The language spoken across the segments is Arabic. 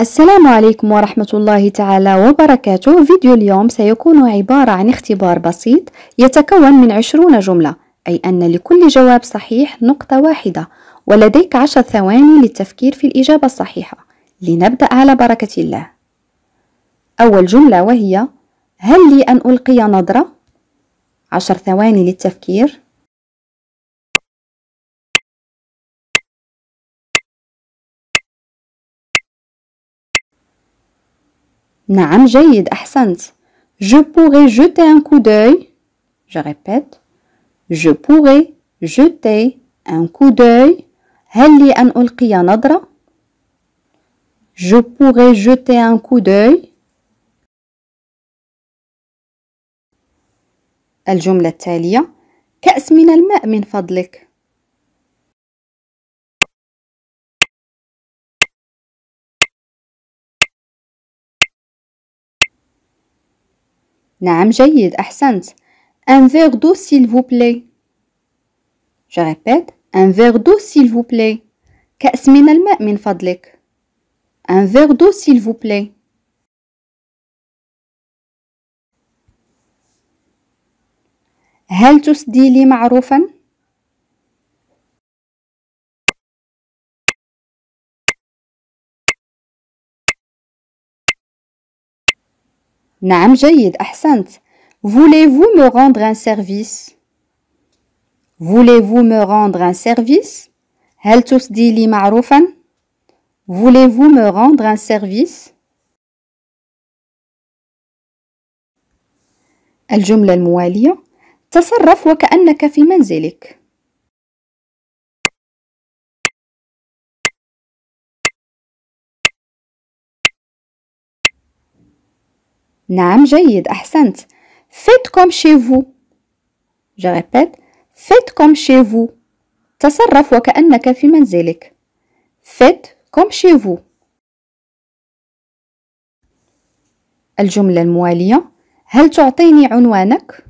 السلام عليكم ورحمة الله تعالى وبركاته فيديو اليوم سيكون عبارة عن اختبار بسيط يتكون من عشرون جملة أي أن لكل جواب صحيح نقطة واحدة ولديك عشر ثواني للتفكير في الإجابة الصحيحة لنبدأ على بركة الله أول جملة وهي هل لي أن ألقي نظرة؟ عشر ثواني للتفكير نعم جيد أحسنت Je pourrais jeter un coup d'œil. Je répète. Je pourrais jeter un coup d'œil. هل لي أن ألقي نظرة؟ Je pourrais jeter un coup d'œil. الجملة التالية كأس من الماء من فضلك نعم جيد أحسنت Un verre d'eau s'il vous plaît Je répète Un verre d'eau s'il vous plaît كأس من الماء من فضلك Un verre d'eau s'il vous plaît هل تسدي لي معروفا؟ نعم جيد أحسنت Voulez-vous me rendre un service Voulez-vous me rendre un service هل تصدي لي معروفا Voulez-vous me rendre un service الجملة الموالية تصرف وكأنك في منزلك نعم جيد أحسنت فيت كوم شي فو je répète كوم شي فو تصرف وكأنك في منزلك فيت كوم شي فو الجملة الموالية هل تعطيني عنوانك؟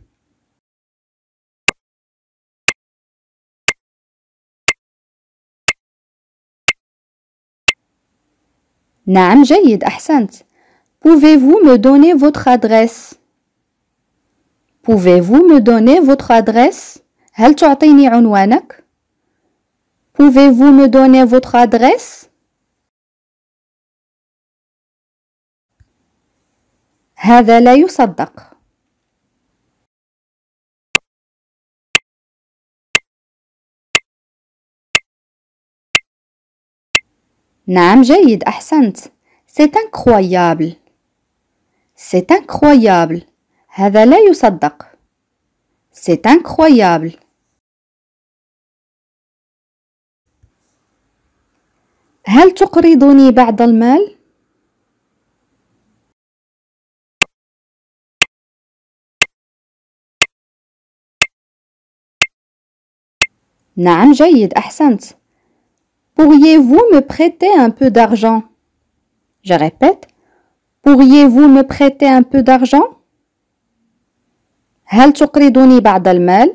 نعم جيد أحسنت Pouvez-vous me donner votre adresse Pouvez-vous me donner votre adresse هل تعطيني عنوانك Pouvez-vous me donner votre adresse هذا لا يصدق نعم جيد C'est incroyable. C'est incroyable. هذا لا يصدق. C'est incroyable. هل تقرضني بعض المال؟ نعم Pourriez-vous me prêter un peu d'argent? Je répète. Pourriez-vous me prêter un peu d'argent هل تقرضني بعض المال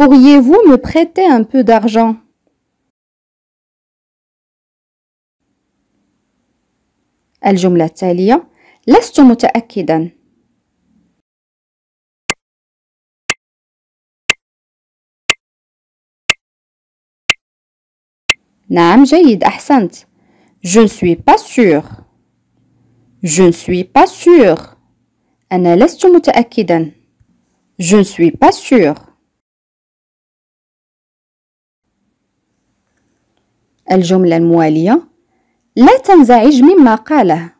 Pourriez-vous me prêter un peu d'argent الجملة التالية لست متأكدا نعم جيد أحسنت Je ne suis pas sûr. Je ne suis pas sûr. أنا لست متأكدا. Je ne suis pas sûr. الجملة الموالية لا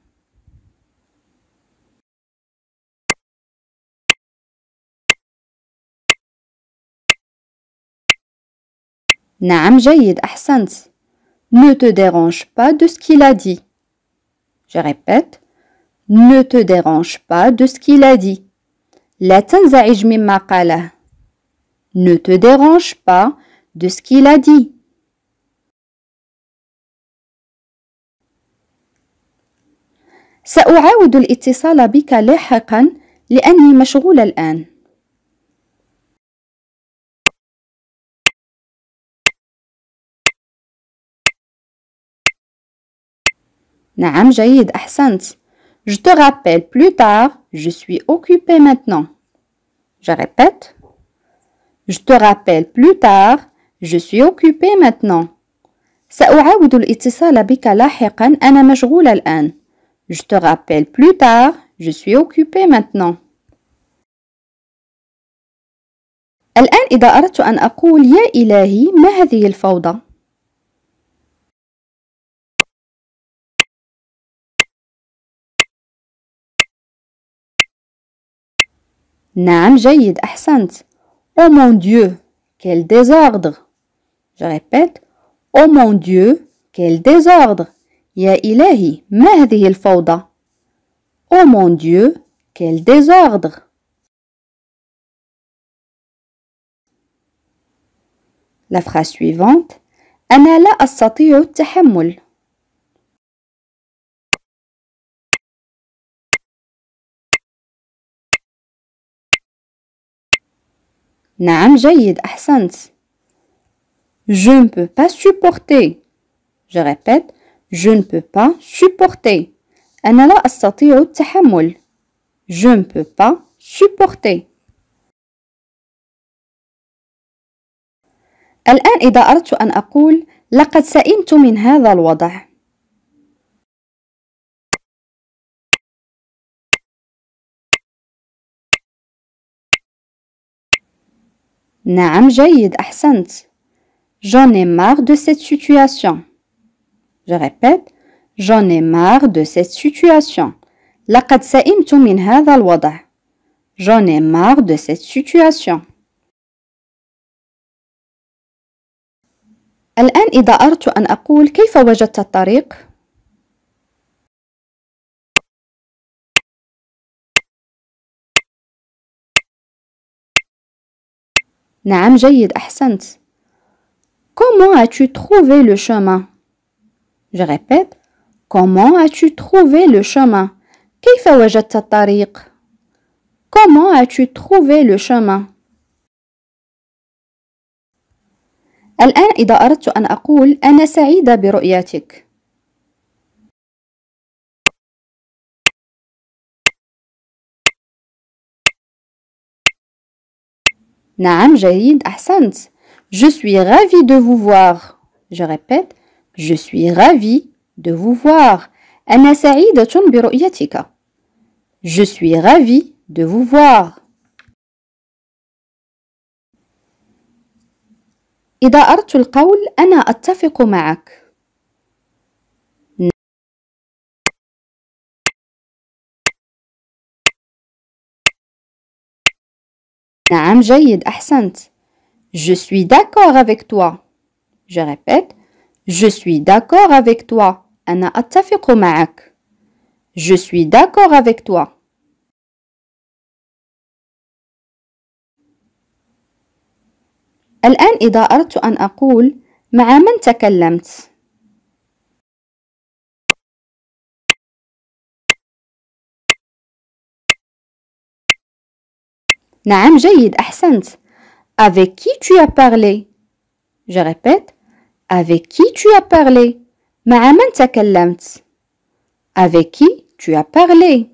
Ne te dérange pas de ce qu'il a dit. Je répète. ne te dérange pas de ce qu'il a dit. لا تنزعج مما قاله. Ne te dérange pas de ce qu'il a dit. سأعاود الاتصال بك لاحقا لأني مشغولة الآن. نعم جيد أحسنت. Je te rappelle plus tard. Je suis occupé maintenant. Je répète. Je te rappelle plus tard. Je suis occupé maintenant. سأعاود الاتصال بك لاحقا. أنا مشغول الآن. Je te rappelle plus tard. Je suis occupé maintenant. الآن إذا أردت أن أقول يا إلهي ما هذه الفوضى؟ Oh mon Dieu, quel désordre. Je répète. Oh mon Dieu, quel désordre. Ya ilahi, fawda Oh mon Dieu, quel désordre. La phrase suivante. Anna لا نعم جيد أحسنت Je ne peux pas supporter Je répète Je ne peux pas supporter أنا لا أستطيع التحمل Je ne peux pas supporter الآن إذا أردت أن أقول لقد سئمت من هذا الوضع نعم جيد أحسنت. J'en ai marre de cette situation. Je répète. J'en ai marre de cette situation. لقد سئمت من هذا الوضع. J'en ai marre de cette situation. الآن إذا أردت أن أقول كيف وجدت الطريق؟ نعم جيد أحسنت Comment as-tu trouvé le chemin Je répète Comment as-tu trouvé le chemin كيف وجدت الطريق Comment as-tu trouvé le chemin الآن إذا أردت أن أقول أنا سعيدة برؤيتك نعم جيد أحسنت Je suis ravi de vous voir. Je répète Je suis ravi de vous voir. أنا سعيدة برؤيتك. Je suis ravi de vous voir. إذا أردت القول أنا أتفق معك نعم جيد أحسنت Je suis d'accord avec toi Je répète Je suis d'accord avec toi أنا أتفق معك Je suis d'accord avec toi الآن إذا أردت أن أقول مع من تكلمت نعم جيد أحسنت Avec qui tu as parlé Je répète Avec qui tu as parlé مع من تكلمت Avec qui tu as parlé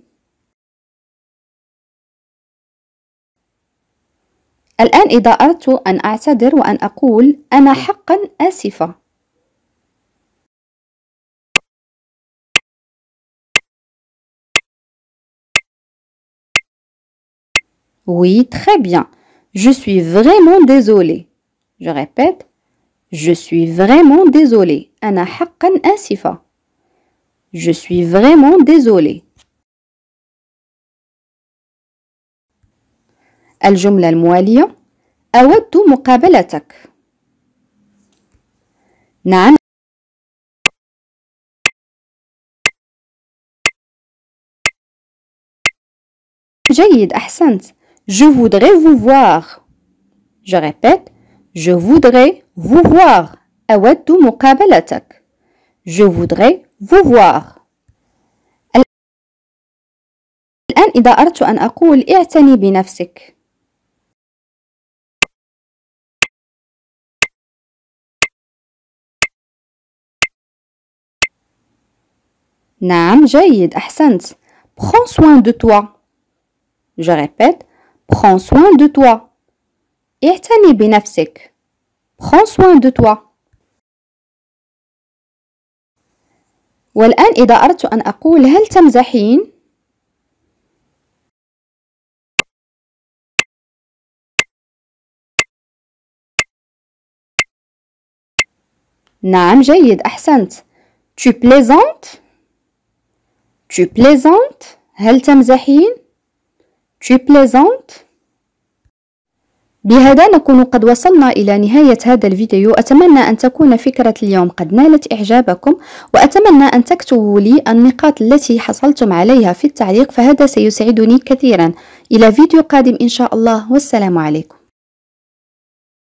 الآن إذا أردت أن أعتذر وأن أقول أنا حقا آسفة Oui, très bien. Je suis vraiment désolé. Je répète. Je suis vraiment désolé. أنا Je suis vraiment désolée. الجملة الموالية أود مقابلتك. نعم جيد أحسنت Je voudrais vous voir. Je répète. Je voudrais vous voir. أود مقابلتك. Je voudrais vous voir. الآن إذا أردت أن أقول اعتني بنفسك. نعم جيد أحسنت. Prends soin de toi. Je répète. Prends soin de toi. اعتني بنفسك. Prends soin de toi. والآن إذا أردت أن أقول هل تمزحين؟ نعم جيد أحسنت Tu plaisantes? Tu plaisantes? هل تمزحين؟ Tu plaisantes? بهذا نكون قد وصلنا إلى نهاية هذا الفيديو أتمنى أن تكون فكرة اليوم قد نالت إعجابكم وأتمنى أن تكتبوا لي النقاط التي حصلتم عليها في التعليق فهذا سيسعدني كثيرا إلى فيديو قادم إن شاء الله والسلام عليكم